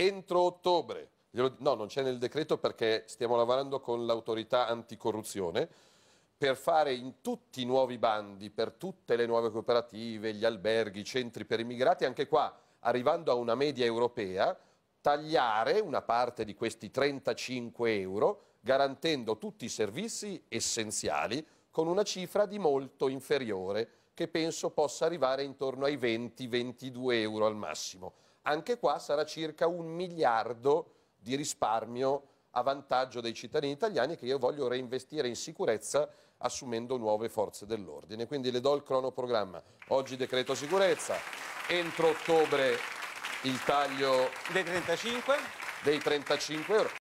entro ottobre. No, non c'è nel decreto perché stiamo lavorando con l'autorità anticorruzione per fare in tutti i nuovi bandi, per tutte le nuove cooperative, gli alberghi, i centri per immigrati, anche qua, arrivando a una media europea, tagliare una parte di questi 35 euro garantendo tutti i servizi essenziali con una cifra di molto inferiore che penso possa arrivare intorno ai 20-22 euro al massimo anche qua sarà circa un miliardo di risparmio a vantaggio dei cittadini italiani che io voglio reinvestire in sicurezza assumendo nuove forze dell'ordine. Quindi le do il cronoprogramma. Oggi decreto sicurezza, entro ottobre il taglio dei 35, dei 35 euro.